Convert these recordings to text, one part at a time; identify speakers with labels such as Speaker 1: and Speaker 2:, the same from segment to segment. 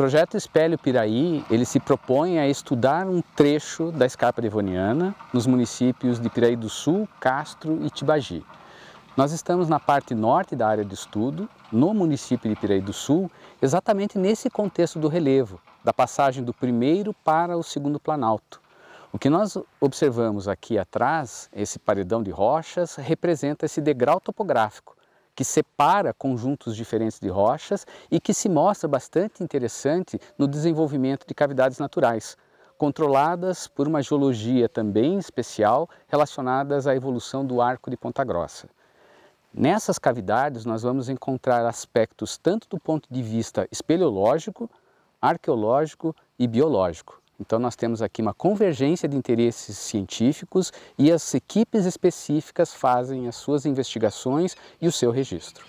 Speaker 1: projeto Espelho Piraí, ele se propõe a estudar um trecho da escarpa devoniana nos municípios de Piraí do Sul, Castro e Tibagi. Nós estamos na parte norte da área de estudo, no município de Piraí do Sul, exatamente nesse contexto do relevo, da passagem do primeiro para o segundo planalto. O que nós observamos aqui atrás, esse paredão de rochas, representa esse degrau topográfico que separa conjuntos diferentes de rochas e que se mostra bastante interessante no desenvolvimento de cavidades naturais, controladas por uma geologia também especial relacionadas à evolução do arco de Ponta Grossa. Nessas cavidades nós vamos encontrar aspectos tanto do ponto de vista espeleológico, arqueológico e biológico. Então, nós temos aqui uma convergência de interesses científicos e as equipes específicas fazem as suas investigações e o seu registro.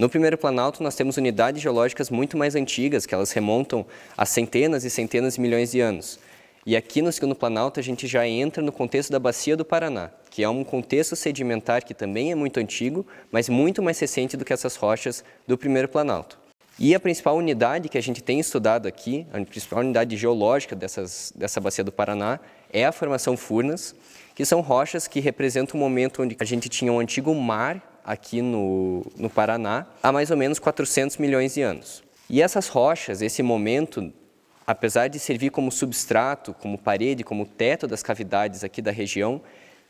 Speaker 2: No primeiro Planalto, nós temos unidades geológicas muito mais antigas, que elas remontam a centenas e centenas de milhões de anos. E aqui no segundo Planalto, a gente já entra no contexto da Bacia do Paraná, que é um contexto sedimentar que também é muito antigo, mas muito mais recente do que essas rochas do primeiro Planalto. E a principal unidade que a gente tem estudado aqui, a principal unidade geológica dessas, dessa Bacia do Paraná, é a Formação Furnas, que são rochas que representam um momento onde a gente tinha um antigo mar aqui no, no Paraná há mais ou menos 400 milhões de anos. E essas rochas, esse momento, apesar de servir como substrato, como parede, como teto das cavidades aqui da região,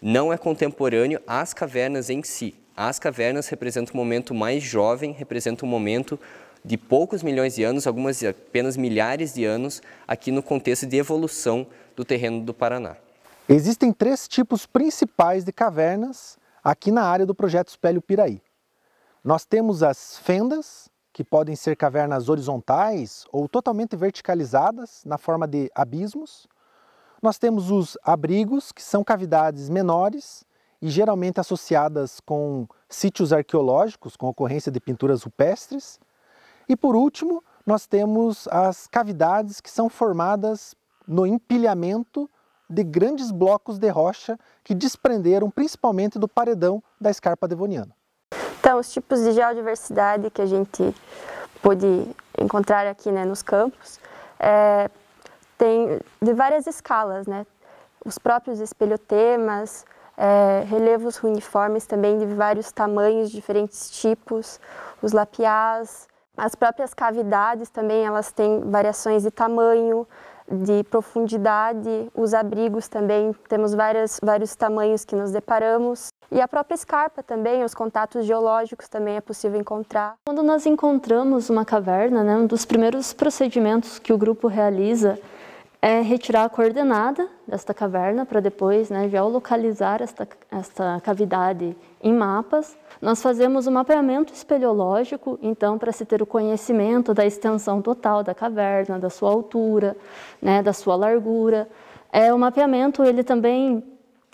Speaker 2: não é contemporâneo às cavernas em si. As cavernas representam um momento mais jovem, representam um momento de poucos milhões de anos, algumas apenas milhares de anos, aqui no contexto de evolução do terreno do Paraná.
Speaker 3: Existem três tipos principais de cavernas aqui na área do projeto Espelho Piraí. Nós temos as fendas, que podem ser cavernas horizontais ou totalmente verticalizadas, na forma de abismos. Nós temos os abrigos, que são cavidades menores e geralmente associadas com sítios arqueológicos, com ocorrência de pinturas rupestres. E por último, nós temos as cavidades que são formadas no empilhamento de grandes blocos de rocha que desprenderam principalmente do paredão da escarpa devoniana.
Speaker 4: Então, os tipos de geodiversidade que a gente pôde encontrar aqui né, nos campos é, tem de várias escalas, né? Os próprios espelhotemas, é, relevos uniformes também de vários tamanhos, diferentes tipos, os lapiás, as próprias cavidades também elas têm variações de tamanho, de profundidade, os abrigos também, temos várias, vários tamanhos que nos deparamos. E a própria escarpa também, os contatos geológicos também é possível encontrar. Quando nós encontramos uma caverna, né, um dos primeiros procedimentos que o grupo realiza é retirar a coordenada desta caverna para depois, né, geolocalizar esta, esta cavidade em mapas. Nós fazemos um mapeamento espeleológico, então, para se ter o conhecimento da extensão total da caverna, da sua altura, né, da sua largura. É, o mapeamento ele também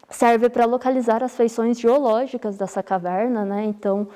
Speaker 4: serve para localizar as feições geológicas dessa caverna, né? Então,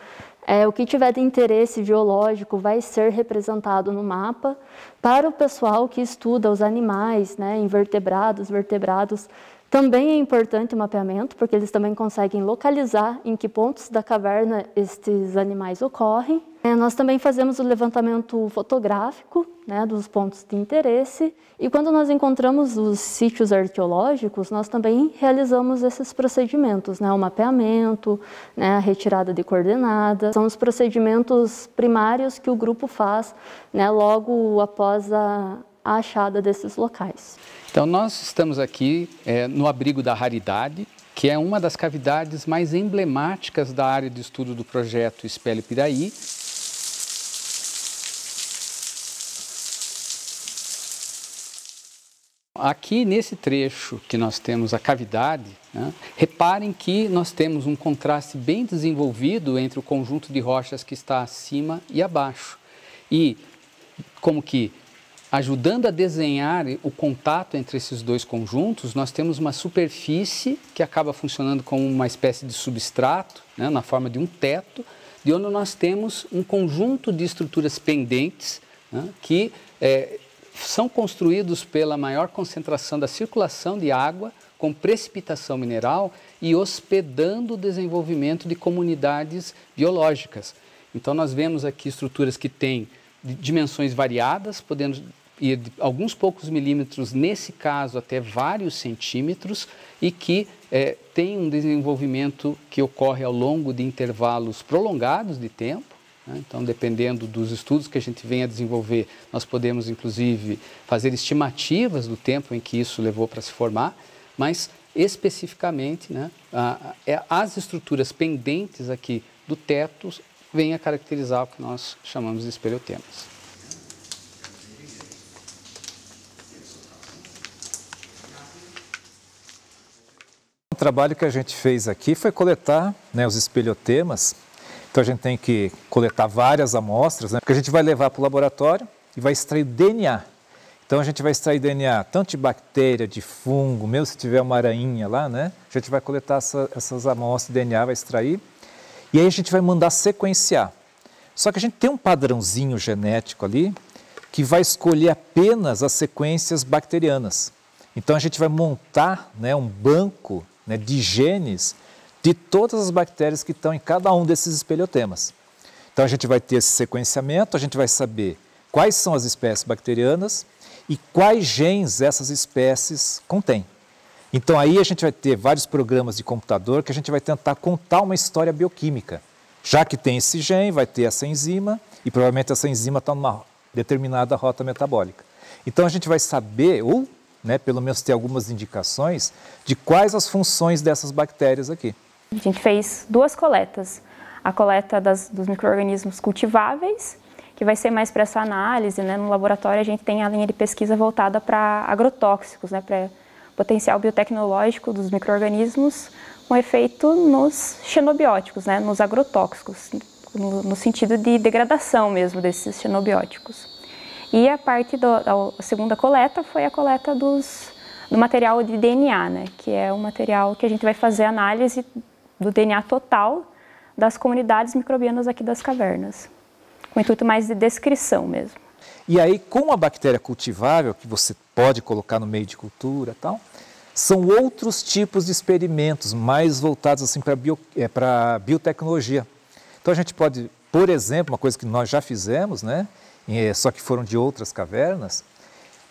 Speaker 4: é, o que tiver de interesse geológico vai ser representado no mapa. Para o pessoal que estuda os animais, né, invertebrados, vertebrados, também é importante o mapeamento, porque eles também conseguem localizar em que pontos da caverna estes animais ocorrem. É, nós também fazemos o levantamento fotográfico né, dos pontos de interesse e quando nós encontramos os sítios arqueológicos, nós também realizamos esses procedimentos, né, o mapeamento, né, a retirada de coordenadas. São os procedimentos primários que o grupo faz né, logo após a, a achada desses locais.
Speaker 1: Então nós estamos aqui é, no abrigo da raridade, que é uma das cavidades mais emblemáticas da área de estudo do projeto Espelho Piraí Aqui nesse trecho que nós temos a cavidade, né, reparem que nós temos um contraste bem desenvolvido entre o conjunto de rochas que está acima e abaixo. E como que ajudando a desenhar o contato entre esses dois conjuntos, nós temos uma superfície que acaba funcionando como uma espécie de substrato, né, na forma de um teto, de onde nós temos um conjunto de estruturas pendentes né, que é, são construídos pela maior concentração da circulação de água com precipitação mineral e hospedando o desenvolvimento de comunidades biológicas. Então, nós vemos aqui estruturas que têm dimensões variadas, podendo ir de alguns poucos milímetros, nesse caso até vários centímetros, e que é, um desenvolvimento que ocorre ao longo de intervalos prolongados de tempo né? Então, dependendo dos estudos que a gente venha a desenvolver, nós podemos, inclusive, fazer estimativas do tempo em que isso levou para se formar, mas especificamente né, é, as estruturas pendentes aqui do teto vêm a caracterizar o que nós chamamos de espelhotemas. O trabalho que a gente
Speaker 3: fez aqui foi coletar né, os espelhotemas então a gente tem que coletar várias amostras, né? porque a gente vai levar para o laboratório e vai extrair DNA. Então a gente vai extrair DNA tanto de bactéria, de fungo, mesmo se tiver uma aranha lá, né? A gente vai coletar essa, essas amostras de DNA, vai extrair. E aí a gente vai mandar sequenciar. Só que a gente tem um padrãozinho genético ali que vai escolher apenas as sequências bacterianas. Então a gente vai montar né, um banco né, de genes de todas as bactérias que estão em cada um desses espeleotemas. Então a gente vai ter esse sequenciamento, a gente vai saber quais são as espécies bacterianas e quais genes essas espécies contêm. Então aí a gente vai ter vários programas de computador que a gente vai tentar contar uma história bioquímica. Já que tem esse gene, vai ter essa enzima e provavelmente essa enzima está numa determinada rota metabólica. Então a gente vai saber, ou né, pelo menos ter algumas indicações, de quais as funções dessas bactérias aqui.
Speaker 4: A gente fez duas coletas. A coleta das, dos micro-organismos cultiváveis, que vai ser mais para essa análise. Né? No laboratório a gente tem a linha de pesquisa voltada para agrotóxicos, né? para potencial biotecnológico dos micro-organismos com um efeito nos xenobióticos, né? nos agrotóxicos, no, no sentido de degradação mesmo desses xenobióticos. E a parte da segunda coleta foi a coleta dos, do material de DNA, né, que é o material que a gente vai fazer análise do DNA total das comunidades microbianas aqui das cavernas, com intuito mais de descrição mesmo.
Speaker 3: E aí, com a bactéria cultivável, que você pode colocar no meio de cultura tal, são outros tipos de experimentos mais voltados assim para bio, é, biotecnologia. Então a gente pode, por exemplo, uma coisa que nós já fizemos, né, é, só que foram de outras cavernas,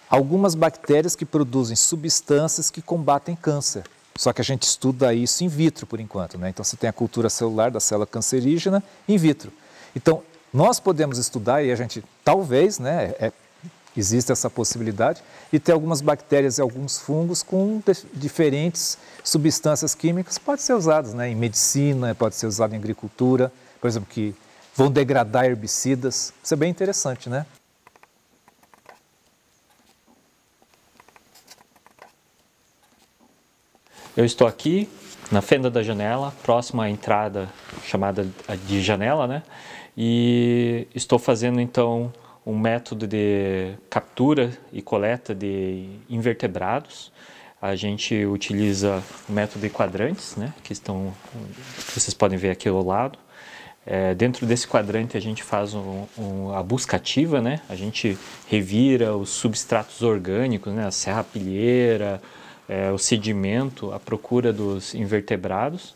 Speaker 3: algumas bactérias que produzem substâncias que combatem câncer. Só que a gente estuda isso in vitro por enquanto, né? Então você tem a cultura celular da célula cancerígena in vitro. Então nós podemos estudar e a gente talvez, né, é, existe essa possibilidade e ter algumas bactérias e alguns fungos com diferentes substâncias químicas pode ser usadas, né, em medicina, pode ser usado em agricultura, por exemplo, que vão degradar
Speaker 5: herbicidas.
Speaker 3: Isso é bem interessante, né?
Speaker 5: Eu estou aqui na fenda da janela, próxima à entrada chamada de janela, né? E estou fazendo então um método de captura e coleta de invertebrados. A gente utiliza o método de quadrantes, né? Que estão, vocês podem ver aqui ao lado. É, dentro desse quadrante a gente faz um, um, a busca ativa, né? A gente revira os substratos orgânicos, né? A serra pilheira, é, o sedimento, a procura dos invertebrados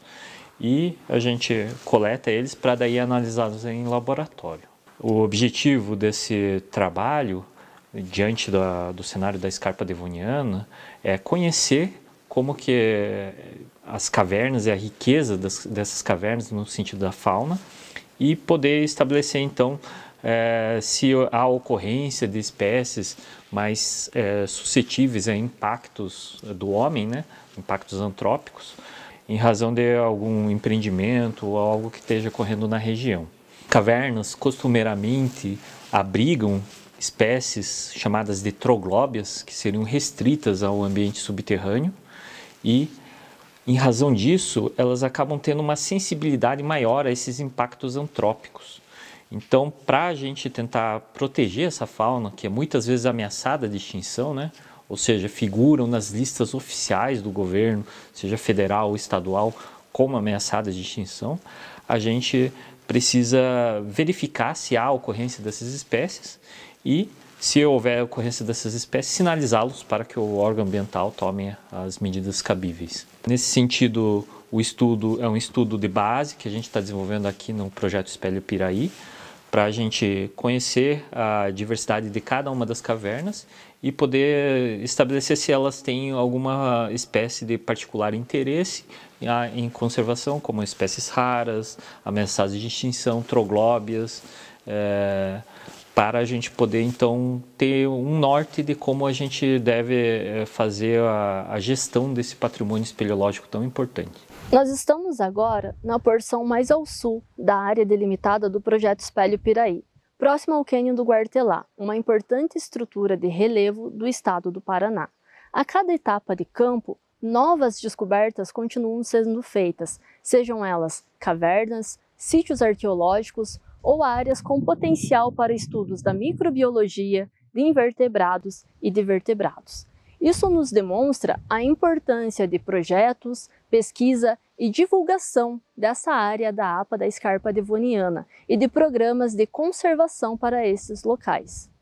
Speaker 5: e a gente coleta eles para daí analisá-los em laboratório. O objetivo desse trabalho, diante da, do cenário da escarpa devoniana, é conhecer como que as cavernas e a riqueza das, dessas cavernas no sentido da fauna e poder estabelecer então é, se há ocorrência de espécies mais é, suscetíveis a impactos do homem, né? impactos antrópicos, em razão de algum empreendimento ou algo que esteja correndo na região. Cavernas costumeiramente abrigam espécies chamadas de troglóbias, que seriam restritas ao ambiente subterrâneo, e em razão disso, elas acabam tendo uma sensibilidade maior a esses impactos antrópicos. Então, para a gente tentar proteger essa fauna, que é muitas vezes ameaçada de extinção, né? ou seja, figuram nas listas oficiais do governo, seja federal ou estadual, como ameaçadas de extinção, a gente precisa verificar se há ocorrência dessas espécies e, se houver ocorrência dessas espécies, sinalizá-los para que o órgão ambiental tome as medidas cabíveis. Nesse sentido, o estudo é um estudo de base que a gente está desenvolvendo aqui no projeto Espelho Piraí, para a gente conhecer a diversidade de cada uma das cavernas e poder estabelecer se elas têm alguma espécie de particular interesse ah, em conservação, como espécies raras, ameaçadas de extinção, troglóbias, é, para a gente poder então ter um norte de como a gente deve eh, fazer a, a gestão desse patrimônio espeleológico tão importante.
Speaker 4: Nós estamos agora na porção mais ao sul da área delimitada do projeto Espelho Piraí, próximo ao cânion do Guartelá, uma importante estrutura de relevo do estado do Paraná. A cada etapa de campo, novas descobertas continuam sendo feitas, sejam elas cavernas, sítios arqueológicos ou áreas com potencial para estudos da microbiologia, de invertebrados e de vertebrados. Isso nos demonstra a importância de projetos, pesquisa e divulgação dessa área da APA da Escarpa Devoniana e de programas de conservação para esses locais.